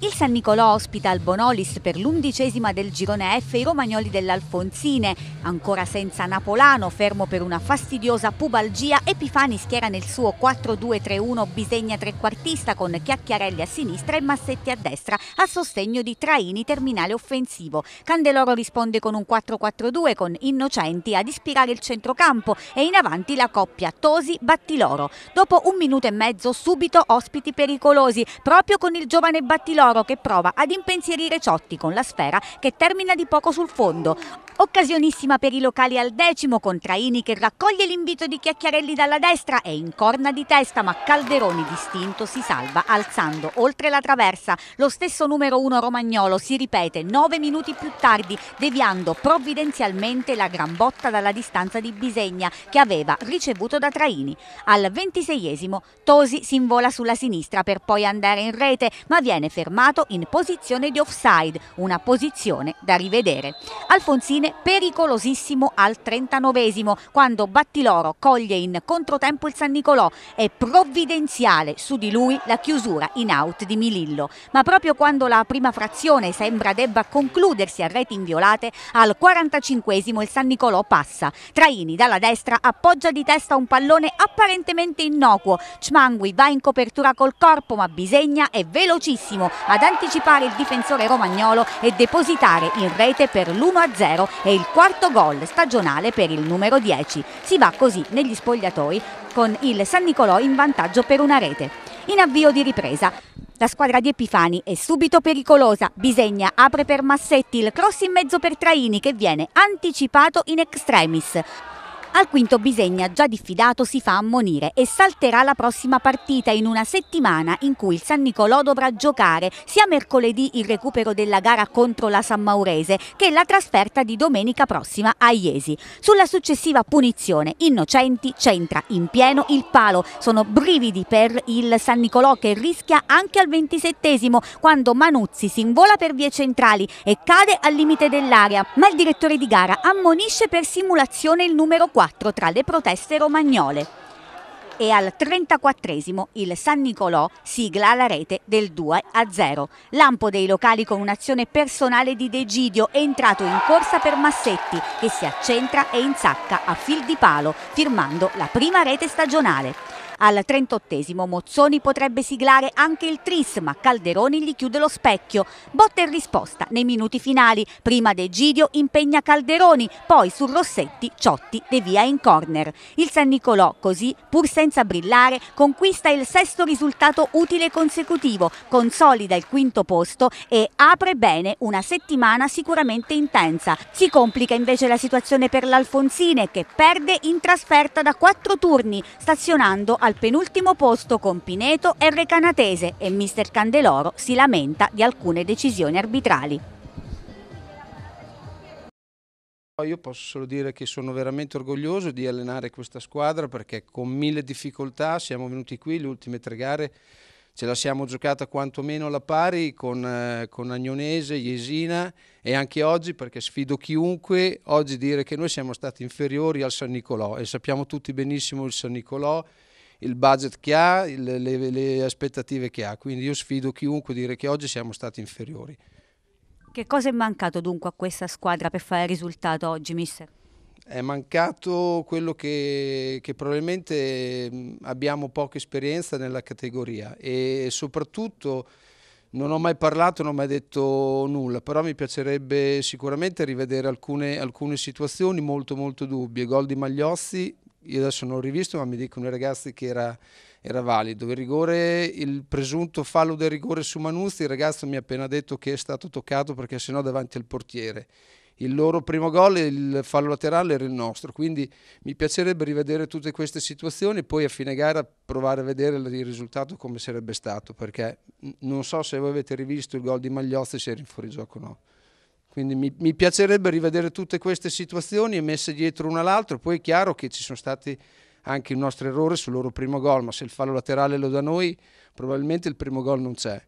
Il San Nicolò ospita al Bonolis per l'undicesima del girone F i romagnoli dell'Alfonsine. Ancora senza Napolano, fermo per una fastidiosa pubalgia, Epifani schiera nel suo 4-2-3-1 Bisegna trequartista con Chiacchiarelli a sinistra e Massetti a destra, a sostegno di Traini terminale offensivo. Candeloro risponde con un 4-4-2 con Innocenti ad ispirare il centrocampo e in avanti la coppia Tosi-Battiloro. Dopo un minuto e mezzo subito ospiti pericolosi, proprio con il giovane Battiloro Toro che prova ad impensierire Ciotti con la sfera che termina di poco sul fondo. Occasionissima per i locali al decimo con Traini che raccoglie l'invito di Chiacchiarelli dalla destra e in corna di testa ma Calderoni distinto si salva alzando oltre la traversa. Lo stesso numero uno romagnolo si ripete nove minuti più tardi deviando provvidenzialmente la gran botta dalla distanza di Bisegna che aveva ricevuto da Traini. Al ventiseiesimo Tosi si invola sulla sinistra per poi andare in rete ma viene fermato fermato in posizione di offside, una posizione da rivedere. Alfonsine pericolosissimo al 39esimo quando Battiloro coglie in controtempo il San Nicolò e provvidenziale su di lui la chiusura in out di Milillo. Ma proprio quando la prima frazione sembra debba concludersi a reti inviolate, al 45esimo il San Nicolò passa. Traini dalla destra appoggia di testa un pallone apparentemente innocuo. Cmangui va in copertura col corpo ma Bisegna è velocissimo ad anticipare il difensore romagnolo e depositare in rete per l'1-0 e il quarto gol stagionale per il numero 10. Si va così negli spogliatoi con il San Nicolò in vantaggio per una rete. In avvio di ripresa, la squadra di Epifani è subito pericolosa. Bisegna apre per Massetti, il cross in mezzo per Traini che viene anticipato in extremis. Al quinto Bisegna, già diffidato, si fa ammonire e salterà la prossima partita in una settimana in cui il San Nicolò dovrà giocare sia mercoledì il recupero della gara contro la San Maurese che la trasferta di domenica prossima a Iesi. Sulla successiva punizione, Innocenti centra in pieno il palo. Sono brividi per il San Nicolò che rischia anche al ventisettesimo quando Manuzzi si invola per vie centrali e cade al limite dell'area. Ma il direttore di gara ammonisce per simulazione il numero 4 4 tra le proteste romagnole. E al 34 il San Nicolò sigla la rete del 2 a 0. Lampo dei locali con un'azione personale di Degidio è entrato in corsa per Massetti che si accentra e insacca a fil di palo firmando la prima rete stagionale. Al 38esimo Mozzoni potrebbe siglare anche il tris, ma Calderoni gli chiude lo specchio. Botta e risposta nei minuti finali. Prima De Gidio impegna Calderoni, poi su Rossetti Ciotti devia in corner. Il San Nicolò così, pur senza brillare, conquista il sesto risultato utile consecutivo, consolida il quinto posto e apre bene una settimana sicuramente intensa. Si complica invece la situazione per l'Alfonsine che perde in trasferta da quattro turni, stazionando a al penultimo posto con Pineto e Recanatese e mister Candeloro si lamenta di alcune decisioni arbitrali. Io posso solo dire che sono veramente orgoglioso di allenare questa squadra perché con mille difficoltà siamo venuti qui, le ultime tre gare ce la siamo giocata quantomeno alla pari con, eh, con Agnonese, Iesina e anche oggi perché sfido chiunque oggi dire che noi siamo stati inferiori al San Nicolò e sappiamo tutti benissimo il San Nicolò il budget che ha, le, le, le aspettative che ha. Quindi io sfido chiunque a dire che oggi siamo stati inferiori. Che cosa è mancato dunque a questa squadra per fare risultato oggi, mister? È mancato quello che, che, probabilmente abbiamo poca esperienza nella categoria e soprattutto non ho mai parlato, non ho mai detto nulla, però mi piacerebbe sicuramente rivedere alcune, alcune situazioni molto molto dubbie. Gol di Magliozzi io adesso non ho rivisto, ma mi dicono i ragazzi che era, era valido. Il, rigore, il presunto fallo del rigore su Manuzzi, il ragazzo mi ha appena detto che è stato toccato perché sennò davanti al portiere. Il loro primo gol, il fallo laterale era il nostro, quindi mi piacerebbe rivedere tutte queste situazioni e poi a fine gara provare a vedere il risultato come sarebbe stato, perché non so se voi avete rivisto il gol di Magliozzi se era in fuorigioco o no. Quindi mi, mi, piacerebbe rivedere tutte queste situazioni messe dietro una all'altra, poi è chiaro che ci sono stati anche il nostro errore sul loro primo gol, ma se il fallo laterale lo da noi probabilmente il primo gol non c'è.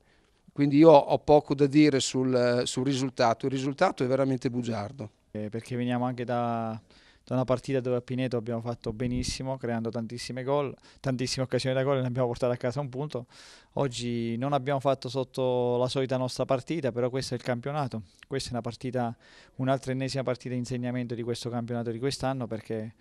Quindi io ho poco da dire sul, eh, sul risultato, il risultato è veramente bugiardo. Eh, perché veniamo anche da, da una partita dove a Pineto abbiamo fatto benissimo, creando tantissime gol, tantissime occasioni da gol e ne abbiamo portato a casa un punto. Oggi non abbiamo fatto sotto la solita nostra partita, però questo è il campionato. Questa è una partita, un'altra ennesima partita di insegnamento di questo campionato di quest'anno perché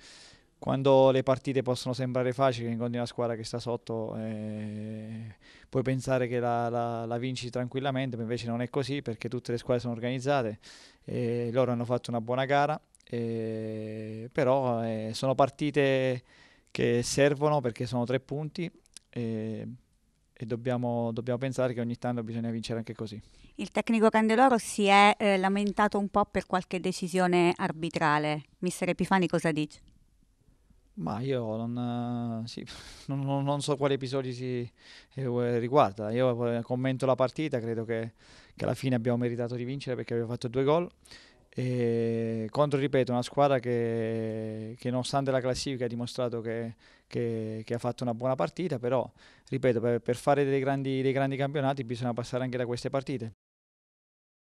quando le partite possono sembrare facili, incontri una squadra che sta sotto, eh, puoi pensare che la, la, la, vinci tranquillamente, ma invece non è così perché tutte le squadre sono organizzate. E loro hanno fatto una buona gara, eh, però eh, sono partite che servono perché sono tre punti eh, e dobbiamo, dobbiamo, pensare che ogni tanto bisogna vincere anche così. Il tecnico Candeloro si è eh, lamentato un po' per qualche decisione arbitrale. Mister Epifani cosa dice? Ma io non, eh, sì, non, non, so quali episodi si eh, riguarda. Io commento la partita, credo che, che, alla fine abbiamo meritato di vincere perché abbiamo fatto due gol. E contro, ripeto, una squadra che, che, nonostante la classifica ha dimostrato che, che, che, ha fatto una buona partita, però, ripeto, per, per fare dei grandi, dei grandi campionati bisogna passare anche da queste partite.